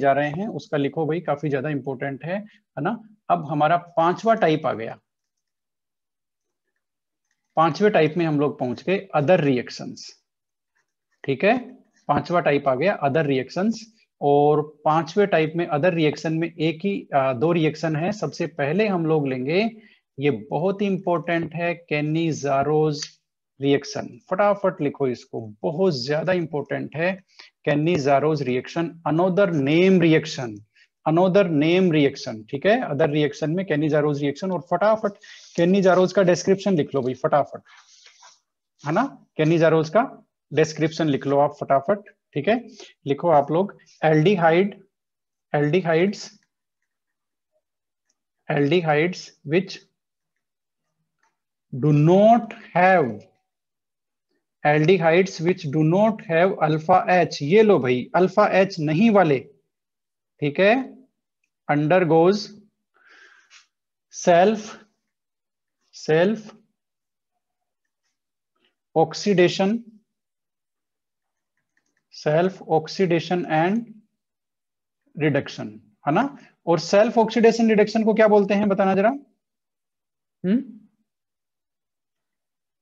जा रहे हैं उसका लिखो भाई काफी ज्यादा इंपॉर्टेंट है है ना अब हमारा पांचवा टाइप आ गया पांचवे टाइप में हम लोग पहुंच गए अदर रिएक्शंस ठीक है पांचवा टाइप आ गया अदर रिएक्शंस और पांचवे टाइप में अदर रिएक्शन में एक ही आ, दो रिएक्शन है सबसे पहले हम लोग लेंगे ये बहुत ही इंपॉर्टेंट है कैनी जारोज रिएक्शन फटाफट लिखो इसको बहुत ज्यादा इंपॉर्टेंट है Cannizzaro's reaction another name reaction another name reaction ठीक है अदर रिएक्शन में जारोज रिएक्शन और फटाफट कैनी जारोज का डिस्क्रिप्शन लिख लो भाई फटाफट है ना कैनी जारोज का डिस्क्रिप्शन लिख लो आप फटाफट ठीक है लिखो आप लोग aldehyde aldehydes aldehydes which do not have aldehydes which do not have alpha H ये लो भाई अल्फा एच नहीं वाले ठीक है undergoes self self oxidation self oxidation and reduction है ना और सेल्फ ऑक्सीडेशन रिडक्शन को क्या बोलते हैं बताना जरा हम्म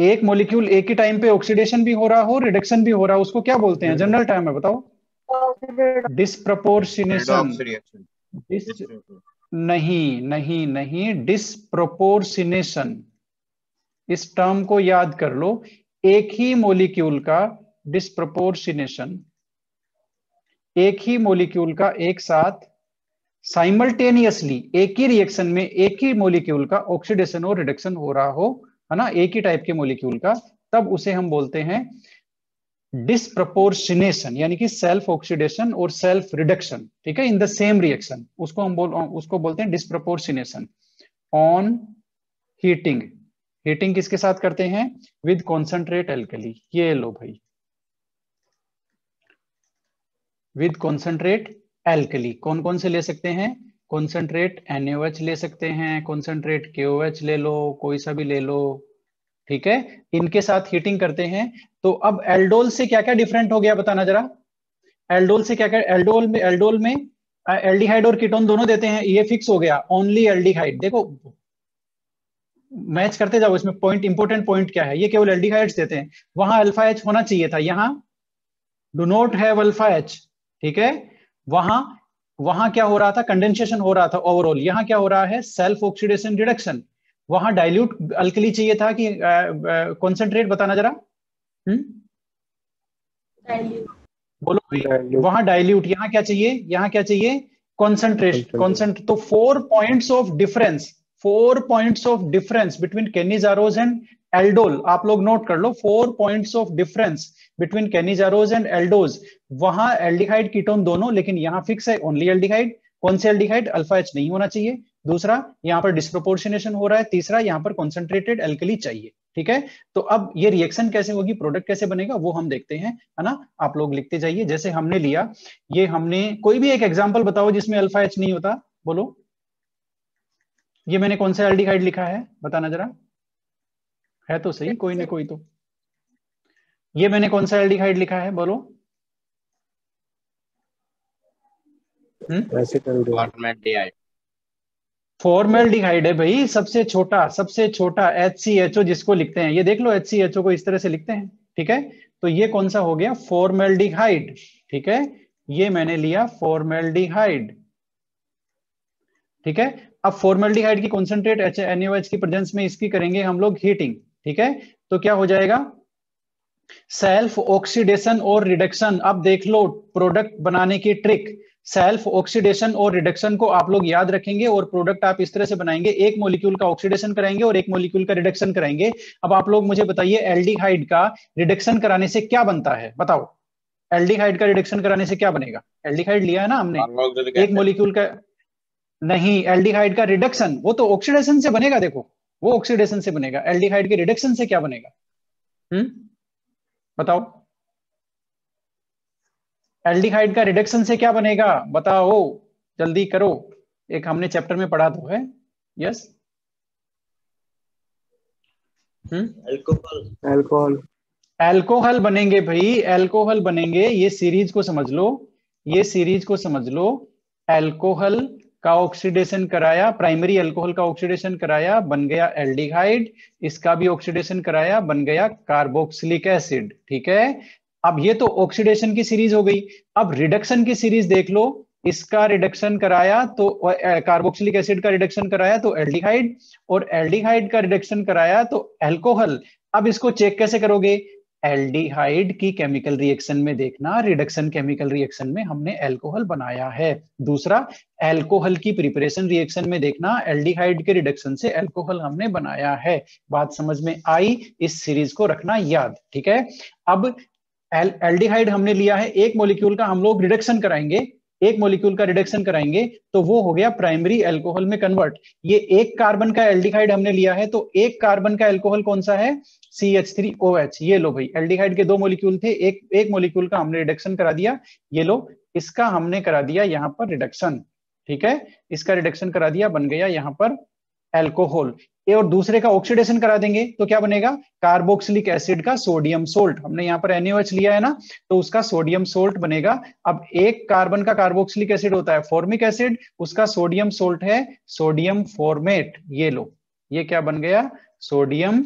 एक मोलिक्यूल एक ही टाइम पे ऑक्सीडेशन भी हो रहा हो रिडक्शन भी हो रहा हो उसको क्या बोलते हैं जनरल टर्म है बताओ डिस्प्रपोर्सिनेशन डिस नहीं नहीं नहीं डिस्प्रोपोर्शनेशन इस टर्म को याद कर लो एक ही मोलिक्यूल का डिस्प्रोपोर्शनेशन एक ही मोलिक्यूल का एक साथ साइमल्टेनियसली एक ही रिएक्शन में एक ही मोलिक्यूल का ऑक्सीडेशन और रिडक्शन हो रहा हो है ना एक ही टाइप के मोलिक्यूल का तब उसे हम बोलते हैं डिस्प्रपोर्शनेशन यानी कि सेल्फ ऑक्सीडेशन और सेल्फ रिडक्शन ठीक है इन द सेम रिएक्शन उसको हम बोल उसको बोलते हैं डिस्प्रपोर्शनेशन ऑन हीटिंग हीटिंग किसके साथ करते हैं विद कॉन्सेंट्रेट एल्कली ये लो भाई विद कॉन्सेंट्रेट एल्कली कौन कौन से ले सकते हैं कॉन्सेंट्रेट एन ले सकते हैं कॉन्सेंट्रेट के ले लो कोई सा भी ले लो ठीक है इनके साथ हीटिंग करते हैं तो अब एल्डोल से क्या क्या डिफरेंट हो गया बताना जरा एल्डोल से क्या क्या एल्डोल में एल्डोल में एल्डिहाइड और कीटोन दोनों देते हैं ये फिक्स हो गया ओनली एल्डिहाइड देखो मैच करते जाओ इसमें पॉइंट इंपोर्टेंट पॉइंट क्या है ये केवल एल्डिहाइड्स देते हैं वहां अल्फा एच होना चाहिए था यहां do not have alpha H ठीक है वहां वहां क्या हो रहा था कंडेंसेशन हो रहा था ओवरऑल यहाँ क्या हो रहा है सेल्फ ऑक्सीडेशन रिडक्शन वहां डाइल्यूट अल्कली चाहिए था कि कॉन्सेंट्रेट बताना जरा हम्म? बोलो वहां डाइल्यूट यहाँ क्या चाहिए यहाँ क्या चाहिए कॉन्सेंट्रेट कॉन्सेंट तो four points of difference four points of difference between Cannizzaro's and aldol आप लोग नोट कर लो four points of difference between Cannizzaro's and aldol's वहां एल्डिहाइड कीटोन दोनों लेकिन यहां फिक्स है ओनली एल्डिहाइड कौन से एल्डिहाइड अल्फा एच नहीं होना चाहिए दूसरा यहां पर डिस्प्रोपोर्शनेशन हो रहा है तीसरा यहां पर कॉन्सेंट्रेटेड एल्कली चाहिए ठीक है तो अब ये रिएक्शन कैसे होगी प्रोडक्ट कैसे बनेगा वो हम देखते हैं है ना आप लोग लिखते जाइए जैसे हमने लिया ये हमने कोई भी एक एग्जाम्पल बताओ जिसमें अल्फा एच नहीं होता बोलो ये मैंने कौन सा एल्डिहाइड लिखा है बताना जरा है तो सही कोई ना कोई तो ये मैंने कौन सा एल्डिहाइड लिखा है बोलो फॉर्मेल हम्म? डिहाइड है भाई सबसे छोटा सबसे छोटा एच सी एच ओ जिसको लिखते हैं ये देख लो एच सी एच ओ को इस तरह से लिखते हैं ठीक है तो ये कौन सा हो गया फॉर्मेल डिहाइड ठीक है ये मैंने लिया फॉर्मेल डिहाइड ठीक है अब फॉर्मेल डिहाइड की कॉन्सेंट्रेट एच एनओएच की प्रेजेंस में इसकी करेंगे हम लोग हीटिंग ठीक है तो क्या हो जाएगा सेल्फ ऑक्सीडेशन और रिडक्शन अब देख लो प्रोडक्ट बनाने की ट्रिक सेल्फ ऑक्सीडेशन और रिडक्शन को आप लोग याद रखेंगे और प्रोडक्ट आप इस तरह से बनाएंगे एक मोलिक्यूल का ऑक्सीडेशन कराएंगे और एक मोलिक्यूल का रिडक्शन कराएंगे अब आप लोग मुझे बताइए एल्डिहाइड का रिडक्शन कराने से क्या बनता है बताओ एल्डिहाइड का रिडक्शन कराने से क्या बनेगा एल्डिहाइड लिया है ना हमने एक मोलिक्यूल का नहीं एल्डिहाइड का रिडक्शन वो तो ऑक्सीडेशन से बनेगा देखो वो ऑक्सीडेशन से बनेगा एल्डिहाइड के रिडक्शन से क्या बनेगा हम्म बताओ एल्डिहाइड का रिडक्शन से क्या बनेगा बताओ जल्दी करो एक हमने चैप्टर में पढ़ा तो है यस एल्कोहल एल्कोहल एल्कोहल बनेंगे भाई एल्कोहल बनेंगे ये सीरीज को समझ लो ये सीरीज को समझ लो एल्कोहल का ऑक्सीडेशन कराया प्राइमरी अल्कोहल का ऑक्सीडेशन कराया बन गया एल्डिहाइड इसका भी ऑक्सीडेशन कराया बन गया कार्बोक्सिलिक एसिड ठीक है अब ये तो ऑक्सीडेशन की सीरीज हो गई अब रिडक्शन की सीरीज देख लो इसका रिडक्शन कराया तो कार्बोक्सिलिक एसिड का रिडक्शन कराया तो एल्डिहाइड और एल्डिहाइड का रिडक्शन कराया तो एल्कोहल अब इसको चेक कैसे करोगे एल्डिहाइड की केमिकल रिएक्शन में देखना रिडक्शन केमिकल रिएक्शन में हमने एल्कोहल बनाया है दूसरा एल्कोहल की प्रिपरेशन रिएक्शन में देखना एल्डिहाइड के रिडक्शन से एल्कोहल हमने बनाया है बात समझ में आई इस सीरीज को रखना याद ठीक है अब एल एल्डिहाइड हमने लिया है एक मोलिक्यूल का हम लोग रिडक्शन कराएंगे एक मोलिक्यूल का रिडक्शन कराएंगे तो वो हो गया प्राइमरी एल्कोहल में कन्वर्ट ये एक कार्बन का एल्डिहाइड हमने लिया है तो एक कार्बन का एल्कोहल कौन सा है C H three O H ये लो भाई एल्डिहाइड के दो मोलिक्यूल थे एक एक मोलिक्यूल का हमने रिडक्शन करा दिया ये लो इसका हमने करा दिया यहाँ पर रिडक्शन ठीक है इसका रिडक्शन करा दिया बन गया यहाँ पर एल्कोहल ए और दूसरे का ऑक्सीडेशन करा देंगे तो क्या बनेगा कार्बोक्सिलिक एसिड का सोडियम सोल्ट हमने यहां पर एनएच लिया है ना तो उसका सोडियम सोल्ट बनेगा अब एक कार्बन का कार्बोक्सिलिक एसिड होता है फॉर्मिक एसिड उसका सोडियम सोल्ट है सोडियम फॉर्मेट ये लो ये क्या बन गया सोडियम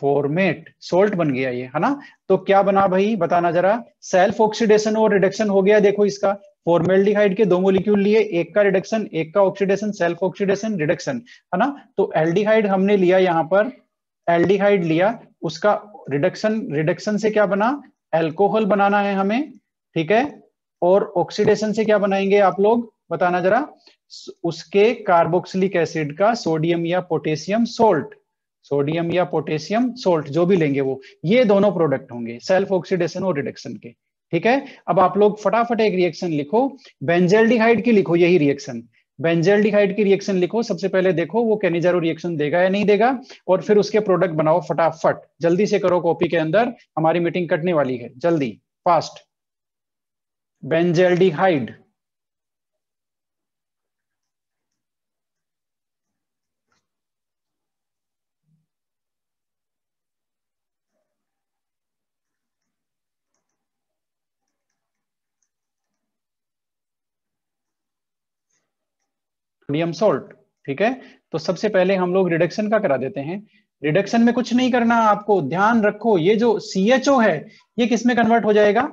फॉर्मेट सोल्ट बन गया ये है ना तो क्या बना भाई बताना जरा सेल्फ ऑक्सीडेशन और रिडक्शन हो गया देखो इसका फॉर्मेल्डिहाइड के दो मोलिक्यूल लिए एक का रिडक्शन एक का ऑक्सीडेशन सेल्फ ऑक्सीडेशन रिडक्शन है ना तो एल्डिहाइड हमने लिया यहाँ पर एल्डिहाइड लिया उसका रिडक्शन रिडक्शन से क्या बना एल्कोहल बनाना है हमें ठीक है और ऑक्सीडेशन से क्या बनाएंगे आप लोग बताना जरा उसके कार्बोक्सिलिक एसिड का सोडियम या पोटेशियम सोल्ट सोडियम या पोटेशियम सोल्ट जो भी लेंगे वो ये दोनों प्रोडक्ट होंगे सेल्फ ऑक्सीडेशन और रिडक्शन के ठीक है अब आप लोग फटाफट एक रिएक्शन लिखो बेंजेल्डिहाइड की लिखो यही रिएक्शन बेंजेल्डिहाइड की रिएक्शन लिखो सबसे पहले देखो वो कैनिजारो रिएक्शन देगा या नहीं देगा और फिर उसके प्रोडक्ट बनाओ फटाफट जल्दी से करो कॉपी के अंदर हमारी मीटिंग कटने वाली है जल्दी फास्ट बेंजेल्डिहाइड सोडियम सोल्ट ठीक है तो सबसे पहले हम लोग रिडक्शन का करा देते हैं रिडक्शन में कुछ नहीं करना आपको ध्यान रखो ये जो सी एच ओ है ये किसमें कन्वर्ट हो जाएगा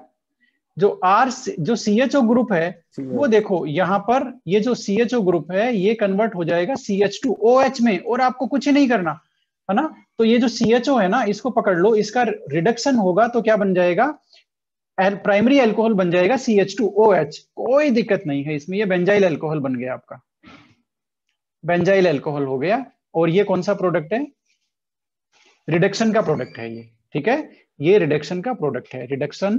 जो आर जो सी एच ओ ग्रुप है वो देखो यहां पर ये जो सी एच ओ ग्रुप है ये कन्वर्ट हो जाएगा C H two O H में और आपको कुछ ही नहीं करना है ना तो ये जो सी एच ओ है ना इसको पकड़ लो इसका रिडक्शन होगा तो क्या बन जाएगा प्राइमरी एल्कोहल बन जाएगा C H two O H कोई दिक्कत नहीं है इसमें यह बेंजाइल एल्कोहल बन गया आपका बेंजाइल एल्कोहल हो गया और ये कौन सा प्रोडक्ट है रिडक्शन का प्रोडक्ट है ये ठीक है ये रिडक्शन का प्रोडक्ट है रिडक्शन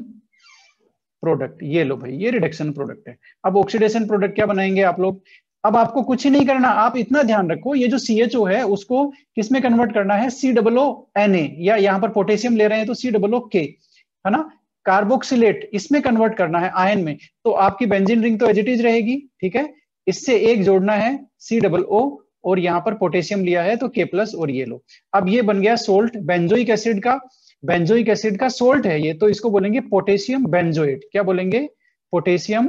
प्रोडक्ट ये लो भाई ये रिडक्शन प्रोडक्ट है अब ऑक्सीडेशन प्रोडक्ट क्या बनाएंगे आप लोग अब आपको कुछ ही नहीं करना आप इतना ध्यान रखो ये जो सी एच ओ है उसको किसमें कन्वर्ट करना है सी डब्लो एन ए या यहाँ पर पोटेशियम ले रहे हैं तो सी डब्लो के है ना कार्बोक्सिलेट इसमें कन्वर्ट करना है आयन में तो आपकी बेंजिन रिंग तो एजिटीज रहेगी ठीक है इससे एक जोड़ना है सी डबल ओ और यहां पर पोटेशियम लिया है तो के प्लस और ये लो अब ये बन गया सोल्ट बेंजोइक एसिड का बेंजोइक एसिड का सोल्ट है ये तो इसको बोलेंगे पोटेशियम बेंजोएट क्या बोलेंगे पोटेशियम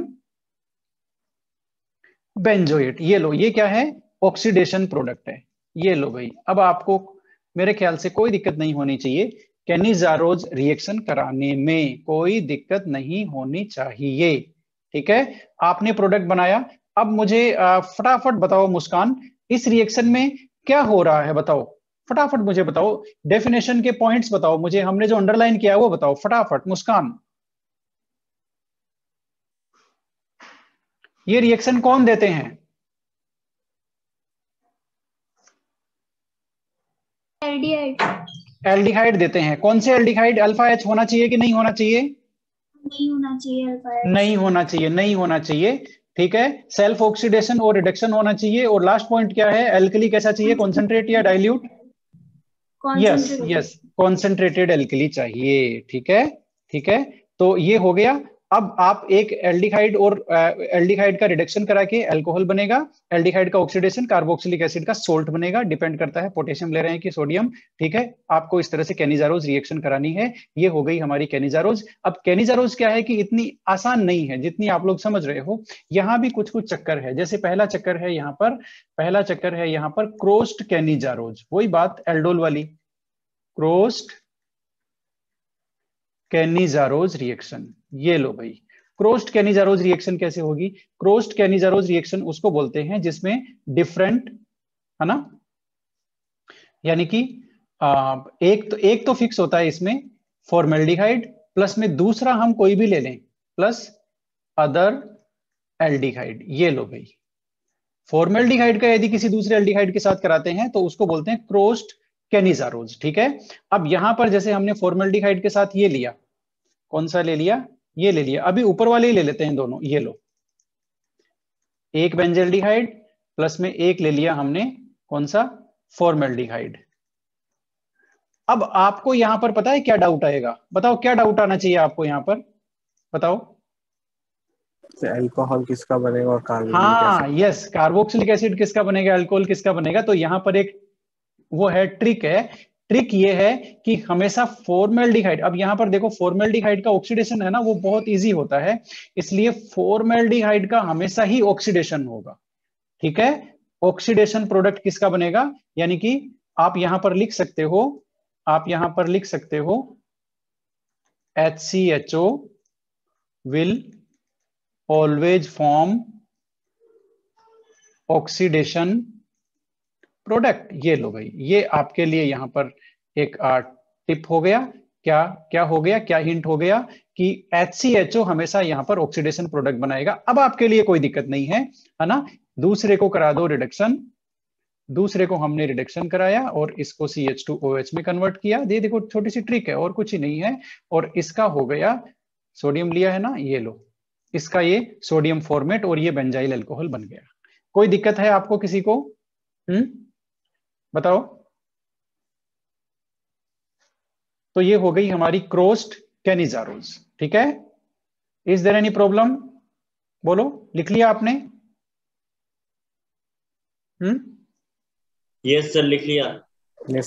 बेंजोएट ये लो ये क्या है ऑक्सीडेशन प्रोडक्ट है ये लो भाई अब आपको मेरे ख्याल से कोई दिक्कत नहीं होनी चाहिए कैनिजारोज रिएक्शन कराने में कोई दिक्कत नहीं होनी चाहिए ठीक है आपने प्रोडक्ट बनाया अब मुझे फटाफट बताओ मुस्कान इस रिएक्शन में क्या हो रहा है बताओ फटाफट मुझे बताओ डेफिनेशन के पॉइंट्स बताओ मुझे हमने जो अंडरलाइन किया है वो बताओ फटाफट मुस्कान ये रिएक्शन कौन देते हैं एल्डिहाइड एल्डिहाइड देते हैं कौन से एल्डिहाइड अल्फा एच होना चाहिए कि नहीं होना चाहिए नहीं होना चाहिए नहीं होना चाहिए नहीं होना चाहिए ठीक है सेल्फ ऑक्सीडेशन और रिडक्शन होना चाहिए और लास्ट पॉइंट क्या है एल्कली कैसा चाहिए कॉन्सेंट्रेट या dilute yes yes concentrated alkali चाहिए ठीक है ठीक है तो ये हो गया अब आप एक एल्डिहाइड और एल्डिहाइड का रिडक्शन करा के एल्कोहल बनेगा एल्डिहाइड का ऑक्सीडेशन कार्बोक्सिलिक एसिड का सोल्ट बनेगा डिपेंड करता है पोटेशियम ले रहे हैं कि सोडियम ठीक है आपको इस तरह से कैनिजारोज रिएक्शन करानी है ये हो गई हमारी कैनिजारोज अब कैनिजारोज क्या है कि इतनी आसान नहीं है जितनी आप लोग समझ रहे हो यहाँ भी कुछ कुछ चक्कर है जैसे पहला चक्कर है यहाँ पर पहला चक्कर है यहाँ पर क्रोस्ट कैनिजारोज वही बात एल्डोल वाली क्रोस्ट कैनिजारोज रिएक्शन ये लो भाई क्रोस्ट कैनिजारोज रिएक्शन कैसे होगी क्रोस्ट कैनिजारोज रिएक्शन उसको बोलते हैं जिसमें डिफरेंट है ना यानी कि एक तो एक तो फिक्स होता है इसमें फॉर्मेल्डिहाइड प्लस में दूसरा हम कोई भी ले लें प्लस अदर एल्डिहाइड ये लो भाई फॉर्मेल्डिहाइड का यदि किसी दूसरे एल्डिहाइड के साथ कराते हैं तो उसको बोलते हैं क्रोस्ट केनिजारोज ठीक है अब यहां पर जैसे हमने फॉर्मल के साथ ये लिया कौन सा ले लिया ये ले लिया अभी ऊपर वाले ही ले लेते हैं दोनों ये लो एक बेंजल प्लस में एक ले लिया हमने कौन सा फॉर्मल अब आपको यहां पर पता है क्या डाउट आएगा बताओ क्या डाउट आना चाहिए आपको यहां पर बताओ एल्कोहल तो किसका बनेगा और हाँ यस कार्बोक्सिलिक एसिड किसका बनेगा एल्कोहल किसका बनेगा तो यहां पर एक वो है ट्रिक है ट्रिक ये है कि हमेशा फॉर्मेल्डिहाइड अब यहां पर देखो फॉर्मेल्डिहाइड का ऑक्सीडेशन है ना वो बहुत इजी होता है इसलिए फॉर्मेल्डिहाइड का हमेशा ही ऑक्सीडेशन होगा ठीक है ऑक्सीडेशन प्रोडक्ट किसका बनेगा यानी कि आप यहां पर लिख सकते हो आप यहां पर लिख सकते हो H C H O will always form oxidation product ये लो भाई ये आपके लिए यहाँ पर एक टिप हो गया क्या क्या हो गया क्या हिंट हो गया कि एच हमेशा यहाँ पर ऑक्सीडेशन प्रोडक्ट बनाएगा अब आपके लिए कोई दिक्कत नहीं है है ना दूसरे को करा दो रिडक्शन दूसरे को हमने रिडक्शन कराया और इसको C H two O H में कन्वर्ट किया ये देखो छोटी सी ट्रिक है और कुछ ही नहीं है और इसका हो गया सोडियम लिया है ना ये लो इसका ये सोडियम फॉर्मेट और ये बेंजाइल एल्कोहल बन गया कोई दिक्कत है आपको किसी को हम्म बताओ तो ये हो गई हमारी क्रोस्ट कैनिजारोज ठीक है इज देर एनी प्रॉब्लम बोलो लिख लिया आपने हम्म यस सर लिख लिया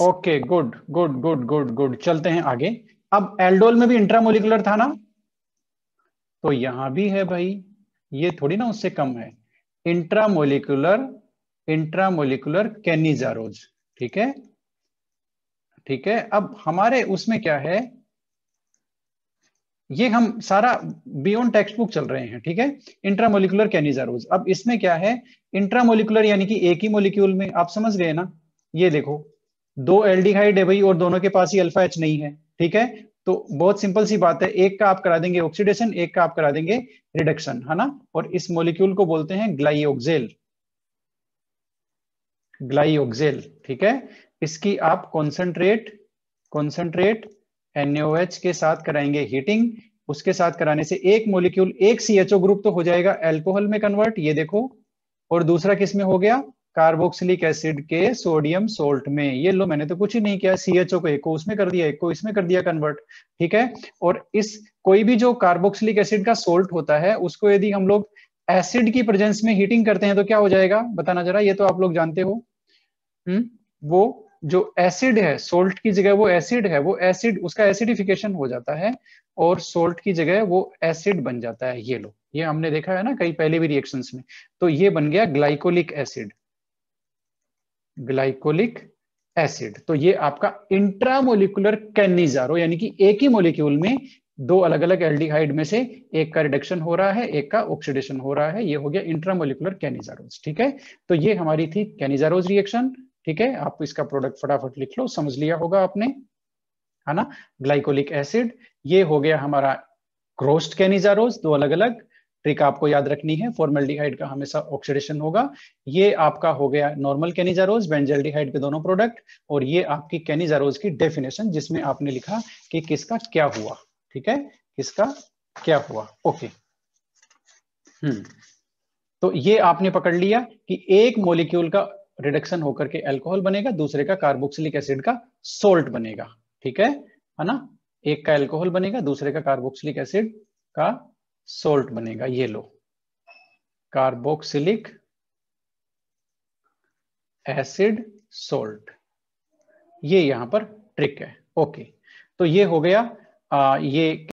okay good good good good good चलते हैं आगे अब एल्डोल में भी इंट्रामोलिकुलर था ना तो यहां भी है भाई ये थोड़ी ना उससे कम है इंट्रामोलिकुलर इंट्रामोलिकुलर कैनिजारोज ठीक है ठीक है अब हमारे उसमें क्या है ये हम सारा बियॉन्ड टेक्स्ट बुक चल रहे हैं ठीक है इंट्रामोलिकुलर कैनिजारोज अब इसमें क्या है इंट्रामोलिकुलर यानी कि एक ही मोलिक्यूल में आप समझ गए ना ये देखो दो एल्डिहाइड है भाई और दोनों के पास ही अल्फा एच नहीं है ठीक है तो बहुत सिंपल सी बात है एक का आप करा देंगे ऑक्सीडेशन एक का आप करा देंगे रिडक्शन है ना और इस मोलिक्यूल को बोलते हैं ग्लाइओक्सेल ग्लाइओक्सिल ठीक है इसकी आप कॉन्सेंट्रेट कॉन्सेंट्रेट एनओएच के साथ कराएंगे हीटिंग उसके साथ कराने से एक मोलिक्यूल एक सीएचओ ग्रुप तो हो जाएगा एल्कोहल में कन्वर्ट ये देखो और दूसरा किस में हो गया कार्बोक्सिलिक एसिड के सोडियम सोल्ट में ये लो मैंने तो कुछ ही नहीं किया सीएचओ को एक को उसमें कर दिया एक को इसमें कर दिया कन्वर्ट ठीक है और इस कोई भी जो कार्बोक्सिलिक एसिड का सोल्ट होता है उसको यदि हम लोग एसिड की प्रेजेंस में हीटिंग करते हैं तो क्या हो जाएगा बताना जरा ये तो आप लोग जानते हो हम्म वो जो एसिड है सोल्ट की जगह वो एसिड है वो एसिड उसका एसिडिफिकेशन हो जाता है और सोल्ट की जगह वो एसिड बन जाता है ये लो ये हमने देखा है ना कई पहले भी रिएक्शंस में तो ये बन गया ग्लाइकोलिक एसिड ग्लाइकोलिक एसिड तो ये आपका इंट्रामोलिकुलर कैनिजारो यानी कि एक ही मोलिक्यूल में दो अलग अलग एल्डिहाइड में से एक का रिडक्शन हो रहा है एक का ऑक्सीडेशन हो रहा है ये हो गया इंट्रामोलिकुलर कैनिजारोज ठीक है तो ये हमारी थी कैनिजारोज रिएक्शन ठीक है आप इसका प्रोडक्ट फटाफट लिख लो समझ लिया होगा आपने है ना ग्लाइकोलिक एसिड ये हो गया हमारा ग्रोस्ट कैनिजारोज दो अलग अलग ट्रिक आपको याद रखनी है फॉर्मेल्डिहाइड का हमेशा ऑक्सीडेशन होगा ये आपका हो गया नॉर्मल कैनिजारोज बेंजल्डिहाइड के दोनों प्रोडक्ट और ये आपकी कैनिजारोज की डेफिनेशन जिसमें आपने लिखा कि किसका क्या हुआ ठीक है किसका क्या हुआ ओके हम्म तो ये आपने पकड़ लिया कि एक मोलिक्यूल का रिडक्शन होकर के अल्कोहल बनेगा दूसरे का कार्बोक्सिलिक एसिड का सोल्ट बनेगा ठीक है है ना एक का अल्कोहल बनेगा दूसरे का कार्बोक्सिलिक एसिड का सोल्ट बनेगा ये लो कार्बोक्सिलिक एसिड सोल्ट ये यहां पर ट्रिक है ओके तो ये हो गया आ, ये